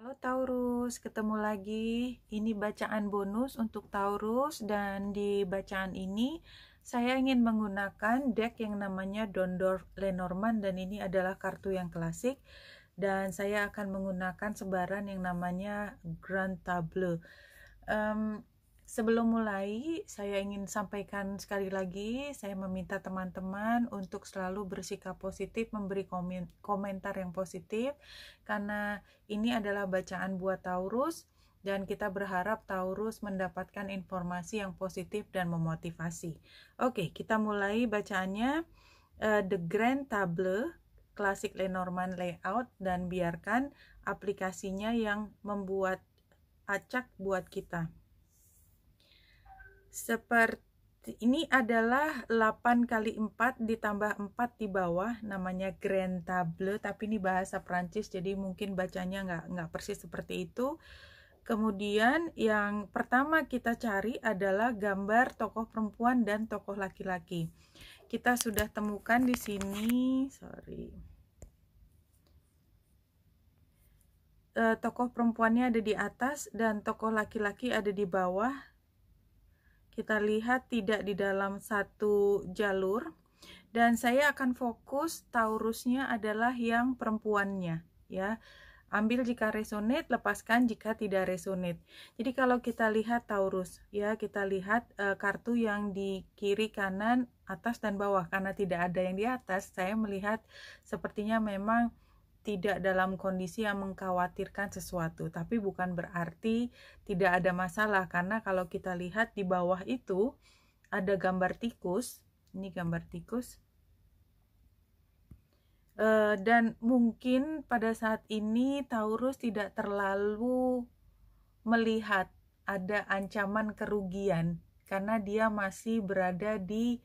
Halo Taurus, ketemu lagi. Ini bacaan bonus untuk Taurus dan di bacaan ini saya ingin menggunakan deck yang namanya Dondor Lenormand dan ini adalah kartu yang klasik dan saya akan menggunakan sebaran yang namanya Grand Table. Um, Sebelum mulai, saya ingin sampaikan sekali lagi, saya meminta teman-teman untuk selalu bersikap positif, memberi komentar yang positif, karena ini adalah bacaan buat Taurus, dan kita berharap Taurus mendapatkan informasi yang positif dan memotivasi. Oke, kita mulai bacaannya. Uh, The Grand Table, Classic Lenormand Layout, dan biarkan aplikasinya yang membuat acak buat kita seperti ini adalah 8 kali 4 ditambah 4 di bawah namanya grand table tapi ini bahasa perancis jadi mungkin bacanya nggak nggak persis seperti itu kemudian yang pertama kita cari adalah gambar tokoh perempuan dan tokoh laki-laki kita sudah temukan di sini sorry eh, tokoh perempuannya ada di atas dan tokoh laki-laki ada di bawah kita lihat tidak di dalam satu jalur dan saya akan fokus taurusnya adalah yang perempuannya ya ambil jika resonate lepaskan jika tidak resonate jadi kalau kita lihat taurus ya kita lihat e, kartu yang di kiri kanan atas dan bawah karena tidak ada yang di atas saya melihat sepertinya memang tidak dalam kondisi yang mengkhawatirkan sesuatu, tapi bukan berarti tidak ada masalah karena kalau kita lihat di bawah itu ada gambar tikus, ini gambar tikus. E, dan mungkin pada saat ini Taurus tidak terlalu melihat ada ancaman kerugian karena dia masih berada di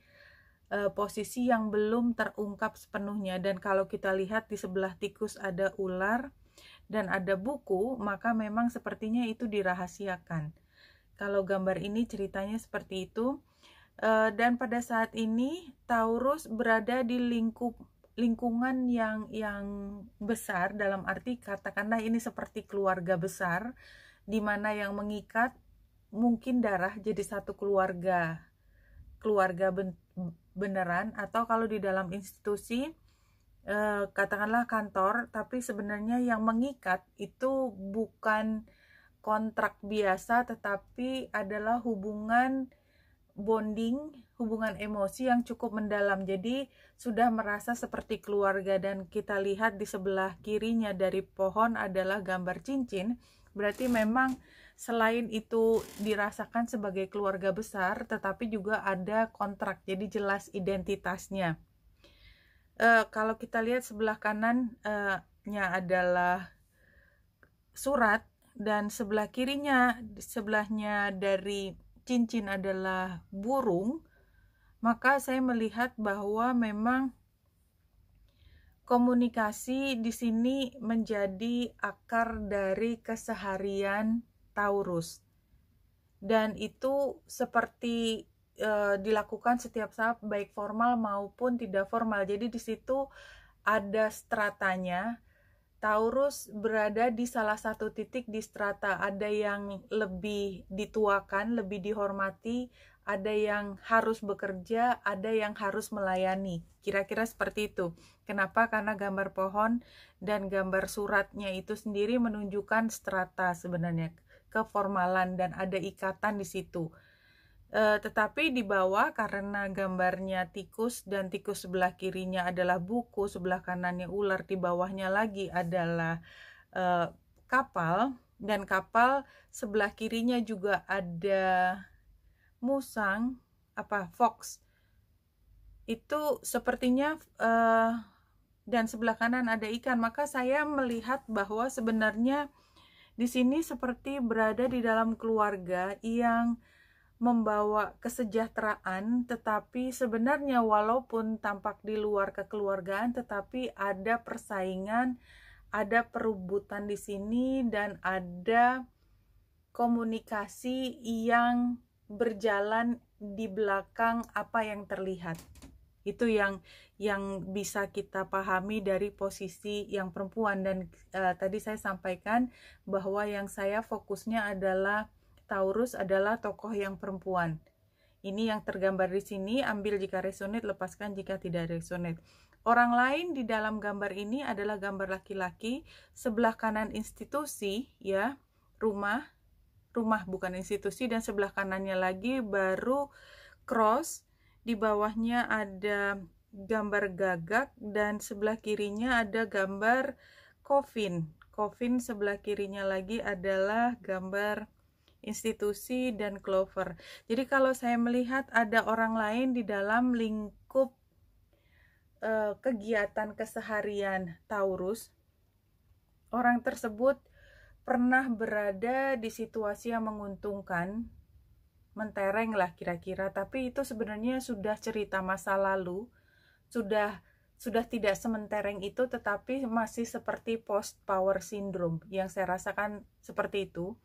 Eh, posisi yang belum terungkap sepenuhnya dan kalau kita lihat di sebelah tikus ada ular dan ada buku maka memang sepertinya itu dirahasiakan kalau gambar ini ceritanya seperti itu eh, dan pada saat ini Taurus berada di lingkup lingkungan yang yang besar dalam arti katakanlah ini seperti keluarga besar di mana yang mengikat mungkin darah jadi satu keluarga keluarga beneran atau kalau di dalam institusi eh, katakanlah kantor tapi sebenarnya yang mengikat itu bukan kontrak biasa tetapi adalah hubungan bonding, hubungan emosi yang cukup mendalam. Jadi sudah merasa seperti keluarga dan kita lihat di sebelah kirinya dari pohon adalah gambar cincin Berarti memang selain itu dirasakan sebagai keluarga besar, tetapi juga ada kontrak, jadi jelas identitasnya. E, kalau kita lihat sebelah kanannya eh, adalah surat dan sebelah kirinya, sebelahnya dari cincin adalah burung, maka saya melihat bahwa memang komunikasi di sini menjadi akar dari keseharian Taurus. Dan itu seperti e, dilakukan setiap saat baik formal maupun tidak formal. Jadi di situ ada stratanya, Taurus berada di salah satu titik di strata, ada yang lebih dituakan, lebih dihormati, ada yang harus bekerja, ada yang harus melayani. Kira-kira seperti itu. Kenapa? Karena gambar pohon dan gambar suratnya itu sendiri menunjukkan strata sebenarnya, keformalan dan ada ikatan di situ. Uh, tetapi di bawah karena gambarnya tikus dan tikus sebelah kirinya adalah buku, sebelah kanannya ular, di bawahnya lagi adalah uh, kapal dan kapal sebelah kirinya juga ada musang apa fox. Itu sepertinya uh, dan sebelah kanan ada ikan, maka saya melihat bahwa sebenarnya di sini seperti berada di dalam keluarga yang membawa kesejahteraan, tetapi sebenarnya walaupun tampak di luar kekeluargaan, tetapi ada persaingan, ada perubutan di sini, dan ada komunikasi yang berjalan di belakang apa yang terlihat. Itu yang yang bisa kita pahami dari posisi yang perempuan dan uh, tadi saya sampaikan bahwa yang saya fokusnya adalah Taurus adalah tokoh yang perempuan. Ini yang tergambar di sini, ambil jika resonate, lepaskan jika tidak resonate. Orang lain di dalam gambar ini adalah gambar laki-laki, sebelah kanan institusi, ya, rumah, rumah bukan institusi, dan sebelah kanannya lagi baru cross, di bawahnya ada gambar gagak, dan sebelah kirinya ada gambar coffin. Coffin sebelah kirinya lagi adalah gambar institusi, dan Clover. Jadi kalau saya melihat ada orang lain di dalam lingkup uh, kegiatan keseharian Taurus, orang tersebut pernah berada di situasi yang menguntungkan, mentereng lah kira-kira, tapi itu sebenarnya sudah cerita masa lalu, sudah sudah tidak sementereng itu tetapi masih seperti post power syndrome yang saya rasakan seperti itu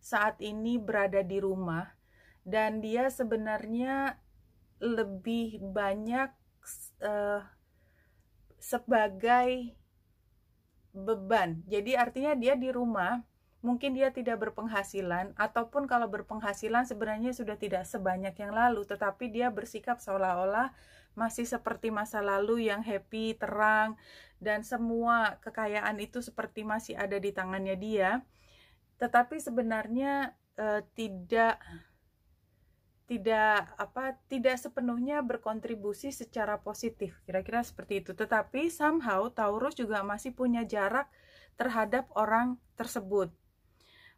saat ini berada di rumah dan dia sebenarnya lebih banyak uh, sebagai beban. Jadi artinya dia di rumah, mungkin dia tidak berpenghasilan ataupun kalau berpenghasilan sebenarnya sudah tidak sebanyak yang lalu, tetapi dia bersikap seolah-olah masih seperti masa lalu yang happy, terang dan semua kekayaan itu seperti masih ada di tangannya dia tetapi sebenarnya eh, tidak tidak apa tidak sepenuhnya berkontribusi secara positif kira-kira seperti itu tetapi somehow Taurus juga masih punya jarak terhadap orang tersebut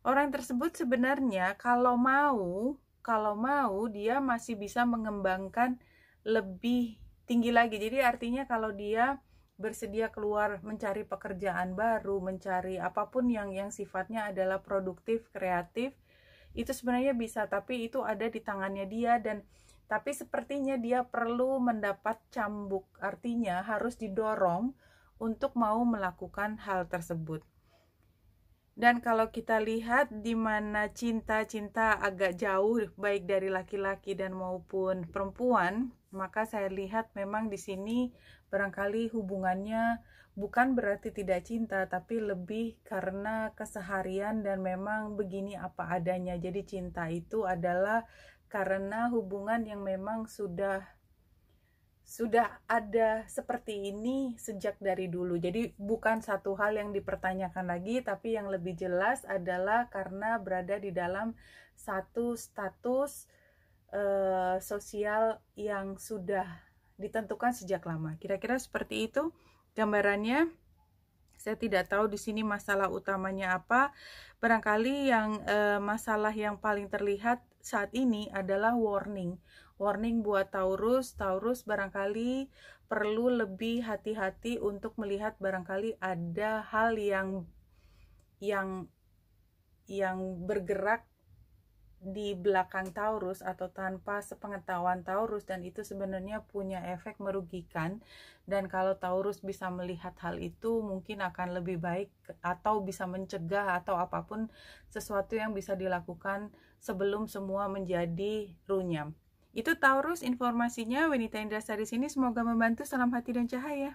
orang tersebut sebenarnya kalau mau kalau mau dia masih bisa mengembangkan lebih tinggi lagi jadi artinya kalau dia bersedia keluar mencari pekerjaan baru, mencari apapun yang yang sifatnya adalah produktif, kreatif, itu sebenarnya bisa, tapi itu ada di tangannya dia dan tapi sepertinya dia perlu mendapat cambuk, artinya harus didorong untuk mau melakukan hal tersebut. Dan kalau kita lihat di mana cinta-cinta agak jauh baik dari laki-laki dan maupun perempuan, maka saya lihat memang di sini barangkali hubungannya bukan berarti tidak cinta tapi lebih karena keseharian dan memang begini apa adanya. Jadi cinta itu adalah karena hubungan yang memang sudah sudah ada seperti ini sejak dari dulu. Jadi bukan satu hal yang dipertanyakan lagi, tapi yang lebih jelas adalah karena berada di dalam satu status uh, sosial yang sudah ditentukan sejak lama. Kira-kira seperti itu gambarannya. Saya tidak tahu di sini masalah utamanya apa. Barangkali yang uh, masalah yang paling terlihat saat ini adalah warning warning buat Taurus, Taurus barangkali perlu lebih hati-hati untuk melihat barangkali ada hal yang yang yang bergerak di belakang Taurus atau tanpa sepengetahuan Taurus dan itu sebenarnya punya efek merugikan dan kalau Taurus bisa melihat hal itu mungkin akan lebih baik atau bisa mencegah atau apapun sesuatu yang bisa dilakukan sebelum semua menjadi runyam. Itu Taurus informasinya, wanita Indra Sari sini semoga membantu. Salam hati dan cahaya.